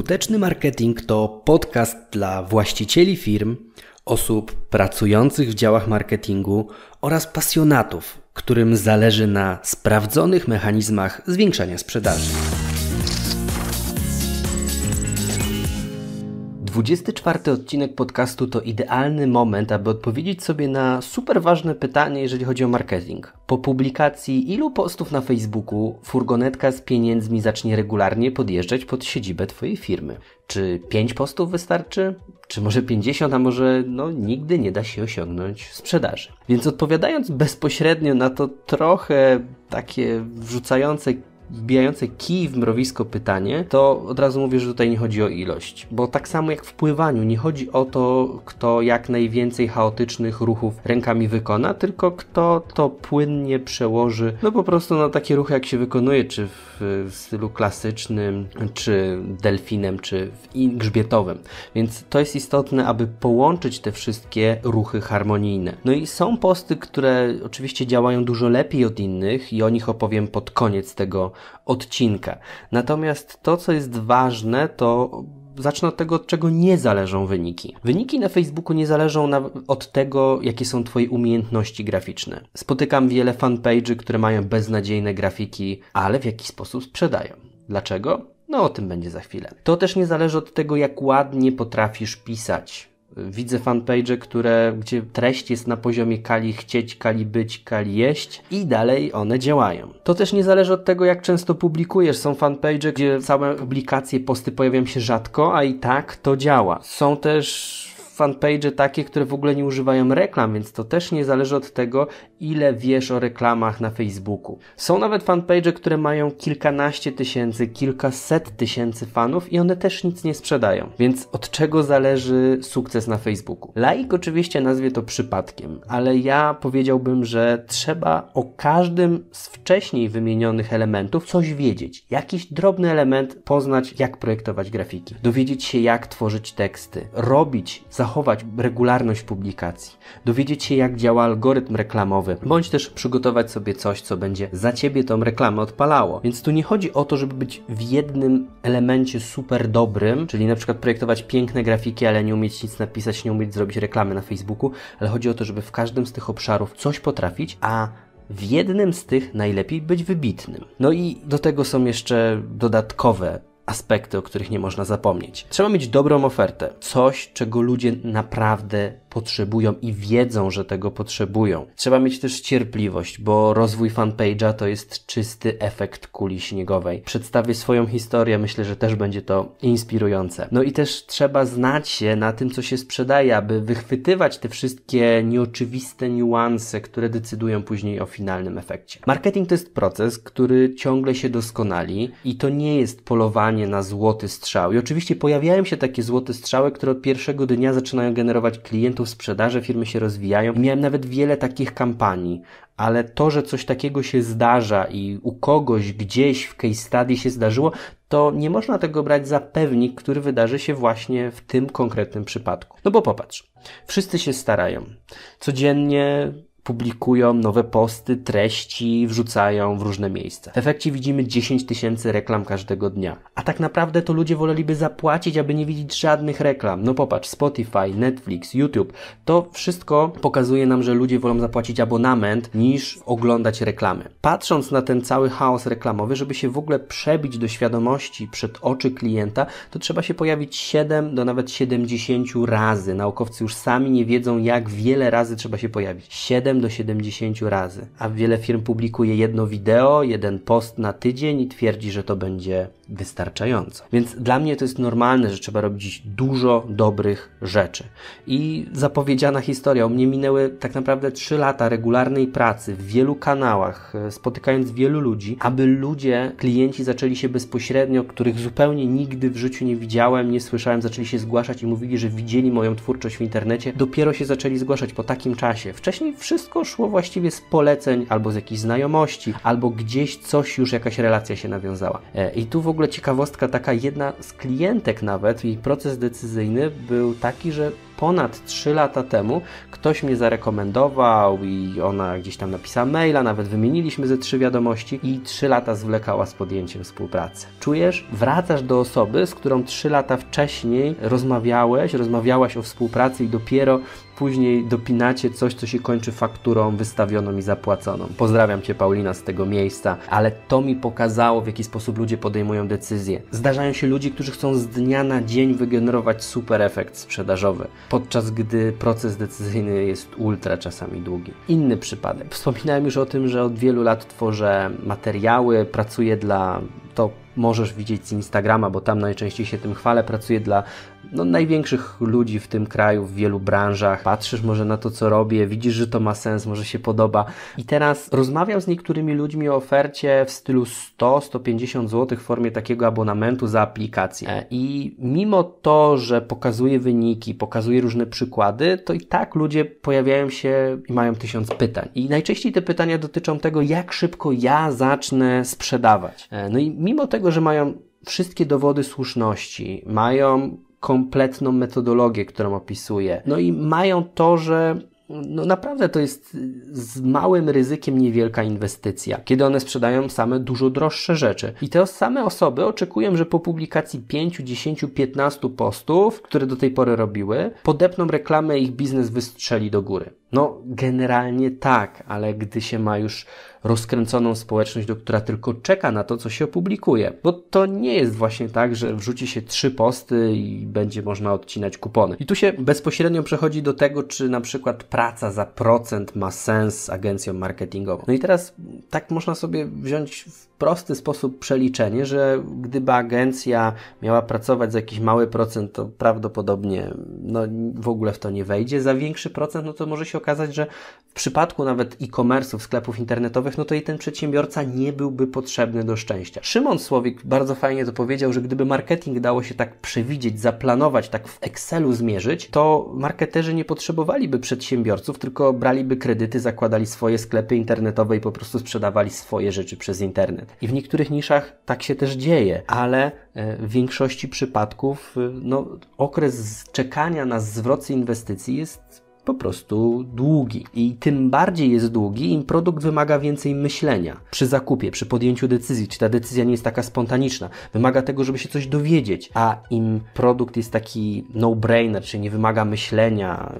Skuteczny marketing to podcast dla właścicieli firm, osób pracujących w działach marketingu oraz pasjonatów, którym zależy na sprawdzonych mechanizmach zwiększania sprzedaży. 24 odcinek podcastu to idealny moment, aby odpowiedzieć sobie na super ważne pytanie, jeżeli chodzi o marketing. Po publikacji ilu postów na Facebooku furgonetka z pieniędzmi zacznie regularnie podjeżdżać pod siedzibę Twojej firmy? Czy 5 postów wystarczy? Czy może 50, a może no, nigdy nie da się osiągnąć sprzedaży? Więc odpowiadając bezpośrednio na to trochę takie wrzucające wbijające kij w mrowisko pytanie, to od razu mówię, że tutaj nie chodzi o ilość. Bo tak samo jak w pływaniu, nie chodzi o to, kto jak najwięcej chaotycznych ruchów rękami wykona, tylko kto to płynnie przełoży, no po prostu na takie ruchy, jak się wykonuje, czy w, w stylu klasycznym, czy delfinem, czy w grzbietowym. Więc to jest istotne, aby połączyć te wszystkie ruchy harmonijne. No i są posty, które oczywiście działają dużo lepiej od innych i o nich opowiem pod koniec tego odcinka. Natomiast to, co jest ważne, to zacznę od tego, od czego nie zależą wyniki. Wyniki na Facebooku nie zależą na, od tego, jakie są Twoje umiejętności graficzne. Spotykam wiele fanpage'y, które mają beznadziejne grafiki, ale w jaki sposób sprzedają. Dlaczego? No o tym będzie za chwilę. To też nie zależy od tego, jak ładnie potrafisz pisać. Widzę fanpage, które, gdzie treść jest na poziomie kali chcieć, kali być, kali jeść i dalej one działają. To też nie zależy od tego, jak często publikujesz. Są fanpage, gdzie całe publikacje, posty pojawiają się rzadko, a i tak to działa. Są też fanpage takie, które w ogóle nie używają reklam, więc to też nie zależy od tego, ile wiesz o reklamach na Facebooku. Są nawet fanpage, które mają kilkanaście tysięcy, kilkaset tysięcy fanów i one też nic nie sprzedają. Więc od czego zależy sukces na Facebooku? Laik oczywiście nazwie to przypadkiem, ale ja powiedziałbym, że trzeba o każdym z wcześniej wymienionych elementów coś wiedzieć. Jakiś drobny element poznać, jak projektować grafiki, dowiedzieć się, jak tworzyć teksty, robić, zachować zachować regularność publikacji, dowiedzieć się jak działa algorytm reklamowy, bądź też przygotować sobie coś, co będzie za Ciebie tą reklamę odpalało. Więc tu nie chodzi o to, żeby być w jednym elemencie super dobrym, czyli na przykład projektować piękne grafiki, ale nie umieć nic napisać, nie umieć zrobić reklamy na Facebooku, ale chodzi o to, żeby w każdym z tych obszarów coś potrafić, a w jednym z tych najlepiej być wybitnym. No i do tego są jeszcze dodatkowe aspekty, o których nie można zapomnieć. Trzeba mieć dobrą ofertę, coś, czego ludzie naprawdę potrzebują i wiedzą, że tego potrzebują. Trzeba mieć też cierpliwość, bo rozwój fanpage'a to jest czysty efekt kuli śniegowej. Przedstawię swoją historię, myślę, że też będzie to inspirujące. No i też trzeba znać się na tym, co się sprzedaje, aby wychwytywać te wszystkie nieoczywiste niuanse, które decydują później o finalnym efekcie. Marketing to jest proces, który ciągle się doskonali i to nie jest polowanie na złoty strzał. I oczywiście pojawiają się takie złote strzały, które od pierwszego dnia zaczynają generować klientów, elementów sprzedaży, firmy się rozwijają. Miałem nawet wiele takich kampanii, ale to, że coś takiego się zdarza i u kogoś gdzieś w case study się zdarzyło, to nie można tego brać za pewnik, który wydarzy się właśnie w tym konkretnym przypadku. No bo popatrz, wszyscy się starają. Codziennie publikują nowe posty, treści, wrzucają w różne miejsca. W efekcie widzimy 10 tysięcy reklam każdego dnia. A tak naprawdę to ludzie woleliby zapłacić, aby nie widzieć żadnych reklam. No popatrz, Spotify, Netflix, YouTube, to wszystko pokazuje nam, że ludzie wolą zapłacić abonament niż oglądać reklamy. Patrząc na ten cały chaos reklamowy, żeby się w ogóle przebić do świadomości przed oczy klienta, to trzeba się pojawić 7 do nawet 70 razy. Naukowcy już sami nie wiedzą, jak wiele razy trzeba się pojawić. 7 7 do 70 razy. A wiele firm publikuje jedno wideo, jeden post na tydzień i twierdzi, że to będzie wystarczająco. Więc dla mnie to jest normalne, że trzeba robić dużo dobrych rzeczy. I zapowiedziana historia. U mnie minęły tak naprawdę 3 lata regularnej pracy w wielu kanałach, e, spotykając wielu ludzi, aby ludzie, klienci zaczęli się bezpośrednio, których zupełnie nigdy w życiu nie widziałem, nie słyszałem, zaczęli się zgłaszać i mówili, że widzieli moją twórczość w internecie. Dopiero się zaczęli zgłaszać po takim czasie. Wcześniej wszystko szło właściwie z poleceń albo z jakichś znajomości, albo gdzieś coś już jakaś relacja się nawiązała. E, I tu w ogóle ogóle ciekawostka, taka jedna z klientek nawet, jej proces decyzyjny był taki, że ponad 3 lata temu ktoś mnie zarekomendował i ona gdzieś tam napisała maila, nawet wymieniliśmy ze trzy wiadomości i 3 lata zwlekała z podjęciem współpracy. Czujesz? Wracasz do osoby, z którą 3 lata wcześniej rozmawiałeś, rozmawiałaś o współpracy i dopiero później dopinacie coś, co się kończy fakturą wystawioną i zapłaconą. Pozdrawiam Cię, Paulina, z tego miejsca, ale to mi pokazało, w jaki sposób ludzie podejmują decyzje. Zdarzają się ludzie, którzy chcą z dnia na dzień wygenerować super efekt sprzedażowy podczas gdy proces decyzyjny jest ultra czasami długi. Inny przypadek. Wspominałem już o tym, że od wielu lat tworzę materiały, pracuję dla top możesz widzieć z Instagrama, bo tam najczęściej się tym chwalę. Pracuję dla no, największych ludzi w tym kraju, w wielu branżach. Patrzysz może na to, co robię, widzisz, że to ma sens, może się podoba. I teraz rozmawiam z niektórymi ludźmi o ofercie w stylu 100-150 zł w formie takiego abonamentu za aplikację. E, I mimo to, że pokazuję wyniki, pokazuję różne przykłady, to i tak ludzie pojawiają się i mają tysiąc pytań. I najczęściej te pytania dotyczą tego, jak szybko ja zacznę sprzedawać. E, no i mimo tego, tego, że mają wszystkie dowody słuszności, mają kompletną metodologię, którą opisuje, no i mają to, że no naprawdę to jest z małym ryzykiem niewielka inwestycja, kiedy one sprzedają same dużo droższe rzeczy. I te same osoby oczekują, że po publikacji 5, 10, 15 postów, które do tej pory robiły, podepną reklamę i ich biznes wystrzeli do góry. No, generalnie tak, ale gdy się ma już rozkręconą społeczność, do która tylko czeka na to, co się opublikuje. Bo to nie jest właśnie tak, że wrzuci się trzy posty i będzie można odcinać kupony. I tu się bezpośrednio przechodzi do tego, czy na przykład praca za procent ma sens agencją marketingową. No i teraz tak można sobie wziąć w prosty sposób przeliczenie, że gdyby agencja miała pracować za jakiś mały procent, to prawdopodobnie no, w ogóle w to nie wejdzie. Za większy procent, no to może się okazać, że w przypadku nawet e-commerce'ów, sklepów internetowych, no to i ten przedsiębiorca nie byłby potrzebny do szczęścia. Szymon Słowik bardzo fajnie to powiedział, że gdyby marketing dało się tak przewidzieć, zaplanować, tak w Excelu zmierzyć, to marketerzy nie potrzebowaliby przedsiębiorców, tylko braliby kredyty, zakładali swoje sklepy internetowe i po prostu sprzedawali swoje rzeczy przez internet. I w niektórych niszach tak się też dzieje, ale e, w większości przypadków e, no, okres czekania na zwrot inwestycji jest po prostu długi. I tym bardziej jest długi, im produkt wymaga więcej myślenia przy zakupie, przy podjęciu decyzji, czy ta decyzja nie jest taka spontaniczna. Wymaga tego, żeby się coś dowiedzieć, a im produkt jest taki no-brainer, czy nie wymaga myślenia,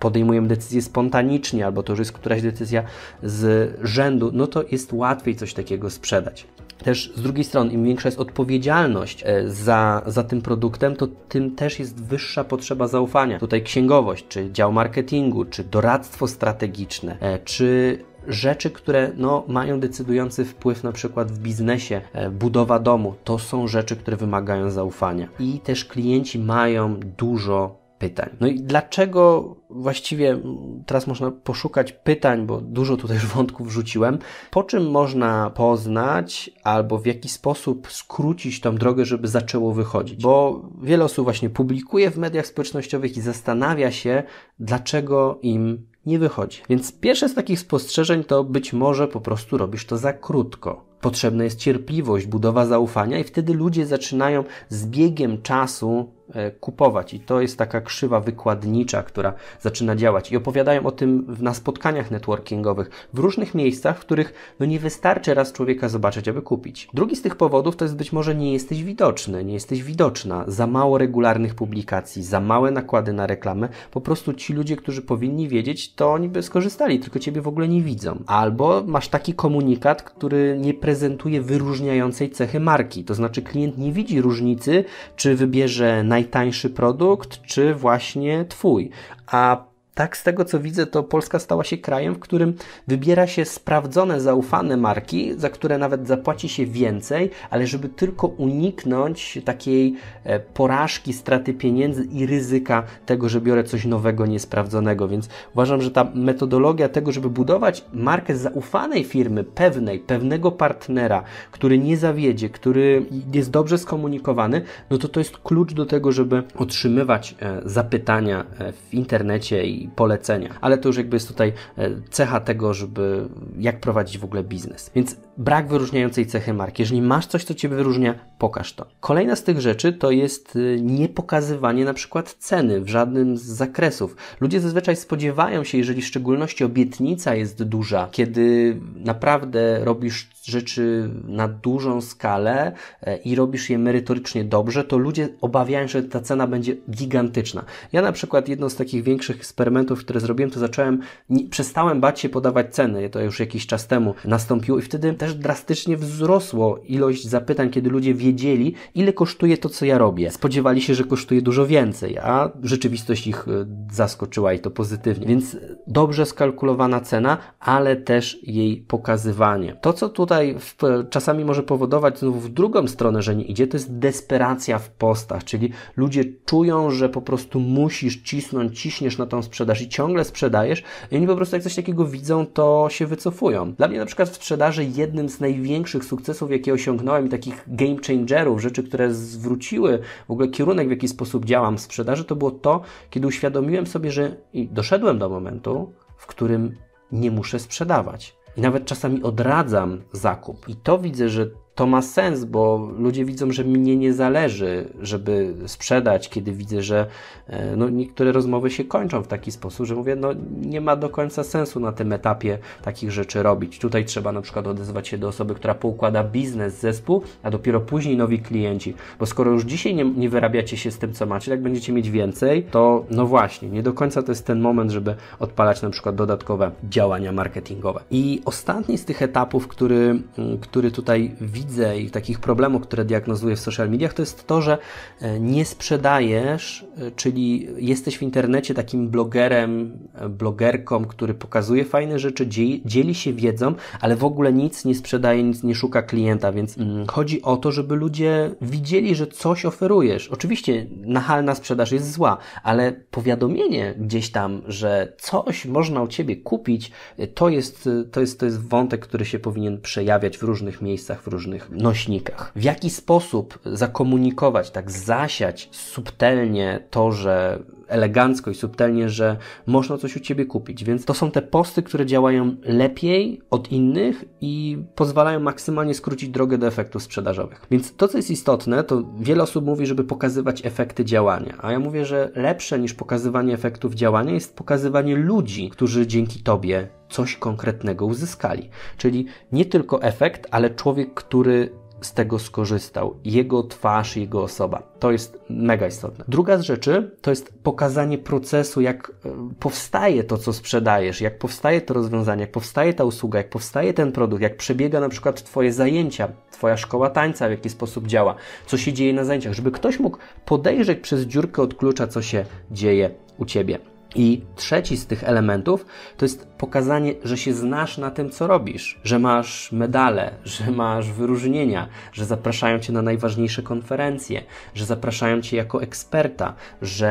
podejmujemy decyzję spontanicznie, albo to już jest któraś decyzja z rzędu, no to jest łatwiej coś takiego sprzedać. Też z drugiej strony, im większa jest odpowiedzialność e, za, za tym produktem, to tym też jest wyższa potrzeba zaufania. Tutaj księgowość, czy dział marketingu, czy doradztwo strategiczne, e, czy rzeczy, które no, mają decydujący wpływ na przykład w biznesie, e, budowa domu, to są rzeczy, które wymagają zaufania. I też klienci mają dużo pytań. No i dlaczego właściwie teraz można poszukać pytań, bo dużo tutaj już wątków rzuciłem, po czym można poznać albo w jaki sposób skrócić tą drogę, żeby zaczęło wychodzić. Bo wiele osób właśnie publikuje w mediach społecznościowych i zastanawia się, dlaczego im nie wychodzi. Więc pierwsze z takich spostrzeżeń to być może po prostu robisz to za krótko. Potrzebna jest cierpliwość, budowa zaufania, i wtedy ludzie zaczynają z biegiem czasu e, kupować. I to jest taka krzywa wykładnicza, która zaczyna działać. I opowiadają o tym na spotkaniach networkingowych, w różnych miejscach, w których no nie wystarczy raz człowieka zobaczyć, aby kupić. Drugi z tych powodów to jest być może nie jesteś widoczny, nie jesteś widoczna, za mało regularnych publikacji, za małe nakłady na reklamę. Po prostu ci ludzie, którzy powinni wiedzieć, to oni by skorzystali, tylko ciebie w ogóle nie widzą. Albo masz taki komunikat, który nie pre prezentuje wyróżniającej cechy marki. To znaczy klient nie widzi różnicy, czy wybierze najtańszy produkt, czy właśnie twój. A tak z tego co widzę, to Polska stała się krajem, w którym wybiera się sprawdzone, zaufane marki, za które nawet zapłaci się więcej, ale żeby tylko uniknąć takiej e, porażki, straty pieniędzy i ryzyka tego, że biorę coś nowego, niesprawdzonego. Więc uważam, że ta metodologia tego, żeby budować markę zaufanej firmy, pewnej, pewnego partnera, który nie zawiedzie, który jest dobrze skomunikowany, no to to jest klucz do tego, żeby otrzymywać e, zapytania e, w internecie i i polecenia. Ale to już jakby jest tutaj e, cecha tego, żeby jak prowadzić w ogóle biznes. Więc brak wyróżniającej cechy marki. Jeżeli masz coś, co Cię wyróżnia, pokaż to. Kolejna z tych rzeczy to jest y, niepokazywanie na przykład ceny w żadnym z zakresów. Ludzie zazwyczaj spodziewają się, jeżeli w szczególności obietnica jest duża, kiedy naprawdę robisz rzeczy na dużą skalę e, i robisz je merytorycznie dobrze, to ludzie obawiają się, że ta cena będzie gigantyczna. Ja na przykład jedno z takich większych eksperymentów, które zrobiłem, to zacząłem, nie, przestałem bać się podawać ceny. To już jakiś czas temu nastąpiło i wtedy też też drastycznie wzrosło ilość zapytań, kiedy ludzie wiedzieli, ile kosztuje to, co ja robię. Spodziewali się, że kosztuje dużo więcej, a rzeczywistość ich e, zaskoczyła i to pozytywnie. Więc dobrze skalkulowana cena, ale też jej pokazywanie. To, co tutaj w, czasami może powodować znów w drugą stronę, że nie idzie, to jest desperacja w postach, czyli ludzie czują, że po prostu musisz cisnąć, ciśniesz na tą sprzedaż i ciągle sprzedajesz i oni po prostu jak coś takiego widzą, to się wycofują. Dla mnie na przykład w sprzedaży jednym jednym z największych sukcesów, jakie osiągnąłem, takich game changerów, rzeczy, które zwróciły w ogóle kierunek, w jaki sposób działam w sprzedaży, to było to, kiedy uświadomiłem sobie, że i doszedłem do momentu, w którym nie muszę sprzedawać. I nawet czasami odradzam zakup. I to widzę, że to ma sens, bo ludzie widzą, że mnie nie zależy, żeby sprzedać, kiedy widzę, że e, no, niektóre rozmowy się kończą w taki sposób, że mówię, no nie ma do końca sensu na tym etapie takich rzeczy robić. Tutaj trzeba na przykład odezwać się do osoby, która poukłada biznes, zespół, a dopiero później nowi klienci, bo skoro już dzisiaj nie, nie wyrabiacie się z tym, co macie, jak będziecie mieć więcej, to no właśnie, nie do końca to jest ten moment, żeby odpalać na przykład dodatkowe działania marketingowe. I ostatni z tych etapów, który, mm, który tutaj widzę, widzę i takich problemów, które diagnozuję w social mediach, to jest to, że e, nie sprzedajesz, e, czyli jesteś w internecie takim blogerem, e, blogerką, który pokazuje fajne rzeczy, dzieli się wiedzą, ale w ogóle nic nie sprzedaje, nic nie szuka klienta, więc mm, chodzi o to, żeby ludzie widzieli, że coś oferujesz. Oczywiście nachalna sprzedaż jest zła, ale powiadomienie gdzieś tam, że coś można u Ciebie kupić, to jest, to jest, to jest wątek, który się powinien przejawiać w różnych miejscach, w różnych różnych nośnikach. W jaki sposób zakomunikować, tak zasiać subtelnie to, że elegancko i subtelnie, że można coś u Ciebie kupić. Więc to są te posty, które działają lepiej od innych i pozwalają maksymalnie skrócić drogę do efektów sprzedażowych. Więc to, co jest istotne, to wiele osób mówi, żeby pokazywać efekty działania, a ja mówię, że lepsze niż pokazywanie efektów działania jest pokazywanie ludzi, którzy dzięki Tobie coś konkretnego uzyskali. Czyli nie tylko efekt, ale człowiek, który z tego skorzystał, jego twarz, jego osoba. To jest mega istotne. Druga z rzeczy to jest pokazanie procesu, jak e, powstaje to, co sprzedajesz, jak powstaje to rozwiązanie, jak powstaje ta usługa, jak powstaje ten produkt, jak przebiega na przykład Twoje zajęcia, Twoja szkoła tańca, w jaki sposób działa, co się dzieje na zajęciach, żeby ktoś mógł podejrzeć przez dziurkę od klucza, co się dzieje u Ciebie. I trzeci z tych elementów to jest pokazanie, że się znasz na tym, co robisz, że masz medale, że masz wyróżnienia, że zapraszają cię na najważniejsze konferencje, że zapraszają cię jako eksperta, że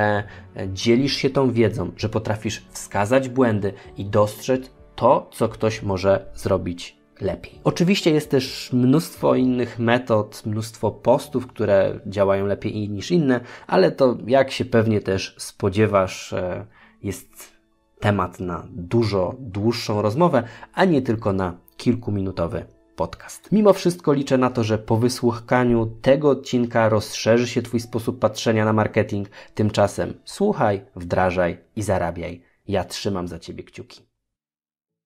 e, dzielisz się tą wiedzą, że potrafisz wskazać błędy i dostrzec to, co ktoś może zrobić lepiej. Oczywiście jest też mnóstwo innych metod, mnóstwo postów, które działają lepiej niż inne, ale to jak się pewnie też spodziewasz, e, jest temat na dużo dłuższą rozmowę, a nie tylko na kilkuminutowy podcast. Mimo wszystko liczę na to, że po wysłuchaniu tego odcinka rozszerzy się Twój sposób patrzenia na marketing. Tymczasem słuchaj, wdrażaj i zarabiaj. Ja trzymam za Ciebie kciuki.